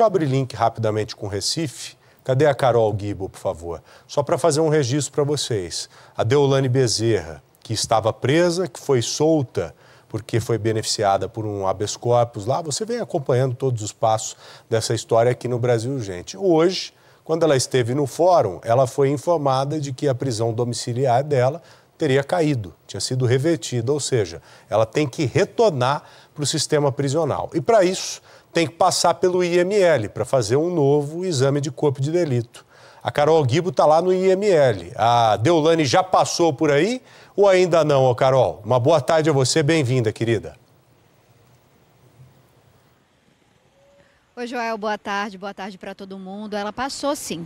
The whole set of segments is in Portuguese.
Abre link rapidamente com Recife. Cadê a Carol Guibo, por favor? Só para fazer um registro para vocês. A Deolane Bezerra, que estava presa, que foi solta porque foi beneficiada por um habeas corpus lá. Você vem acompanhando todos os passos dessa história aqui no Brasil, gente. Hoje, quando ela esteve no fórum, ela foi informada de que a prisão domiciliar dela teria caído, tinha sido revertida, ou seja, ela tem que retornar para o sistema prisional. E para isso, tem que passar pelo IML para fazer um novo exame de corpo de delito. A Carol Guibo está lá no IML. A Deulane já passou por aí ou ainda não, ô Carol? Uma boa tarde a você, bem-vinda, querida. Oi, Joel, boa tarde, boa tarde para todo mundo. Ela passou sim,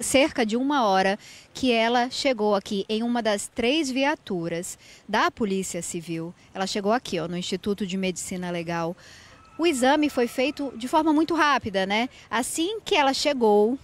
cerca de uma hora que ela chegou aqui em uma das três viaturas da Polícia Civil. Ela chegou aqui, ó, no Instituto de Medicina Legal o exame foi feito de forma muito rápida, né? Assim que ela chegou,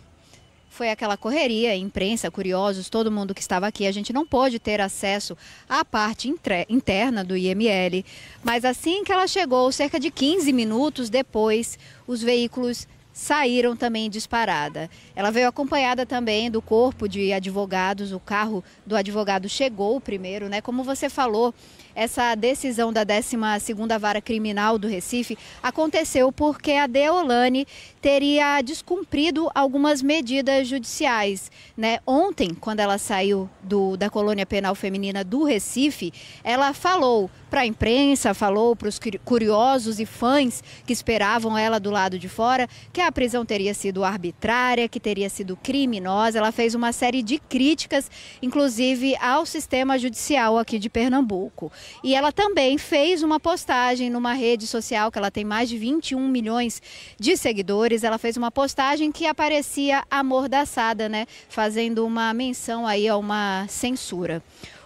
foi aquela correria, imprensa, curiosos, todo mundo que estava aqui. A gente não pôde ter acesso à parte interna do IML, mas assim que ela chegou, cerca de 15 minutos depois, os veículos saíram também disparada. Ela veio acompanhada também do corpo de advogados, o carro do advogado chegou primeiro, né? Como você falou, essa decisão da 12ª Vara Criminal do Recife aconteceu porque a Deolane teria descumprido algumas medidas judiciais, né? Ontem, quando ela saiu do, da colônia penal feminina do Recife, ela falou para a imprensa, falou para os curiosos e fãs que esperavam ela do lado de fora que a a prisão teria sido arbitrária, que teria sido criminosa. Ela fez uma série de críticas, inclusive ao sistema judicial aqui de Pernambuco. E ela também fez uma postagem numa rede social que ela tem mais de 21 milhões de seguidores. Ela fez uma postagem que aparecia amordaçada, né, fazendo uma menção aí a uma censura.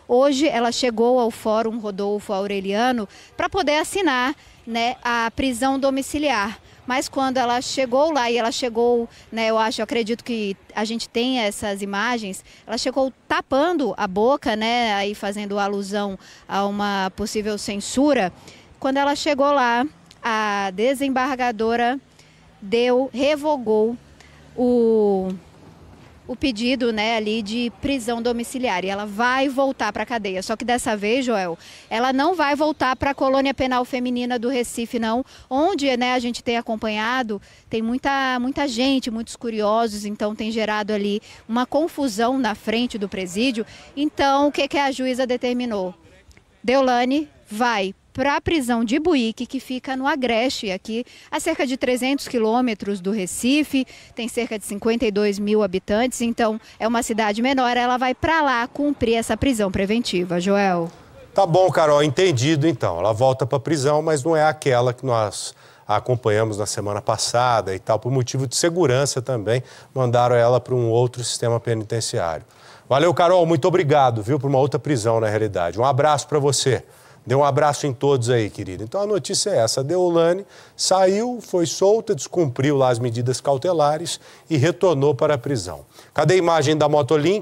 Hoje ela chegou ao Fórum Rodolfo Aureliano para poder assinar né, a prisão domiciliar mas quando ela chegou lá e ela chegou, né, eu acho, eu acredito que a gente tem essas imagens, ela chegou tapando a boca, né, aí fazendo alusão a uma possível censura. Quando ela chegou lá, a desembargadora deu, revogou o o pedido né, ali de prisão domiciliar e ela vai voltar para a cadeia. Só que dessa vez, Joel, ela não vai voltar para a colônia penal feminina do Recife, não, onde né, a gente tem acompanhado, tem muita, muita gente, muitos curiosos, então tem gerado ali uma confusão na frente do presídio. Então, o que, que a juíza determinou? Deolane vai para a prisão de Buíque, que fica no Agreste, aqui a cerca de 300 quilômetros do Recife, tem cerca de 52 mil habitantes, então é uma cidade menor, ela vai para lá cumprir essa prisão preventiva, Joel. Tá bom, Carol, entendido então. Ela volta para a prisão, mas não é aquela que nós acompanhamos na semana passada e tal, por motivo de segurança também, mandaram ela para um outro sistema penitenciário. Valeu, Carol, muito obrigado, viu, por uma outra prisão na realidade. Um abraço para você. Dê um abraço em todos aí, querido. Então a notícia é essa: a Deolane saiu, foi solta, descumpriu lá as medidas cautelares e retornou para a prisão. Cadê a imagem da Motolink?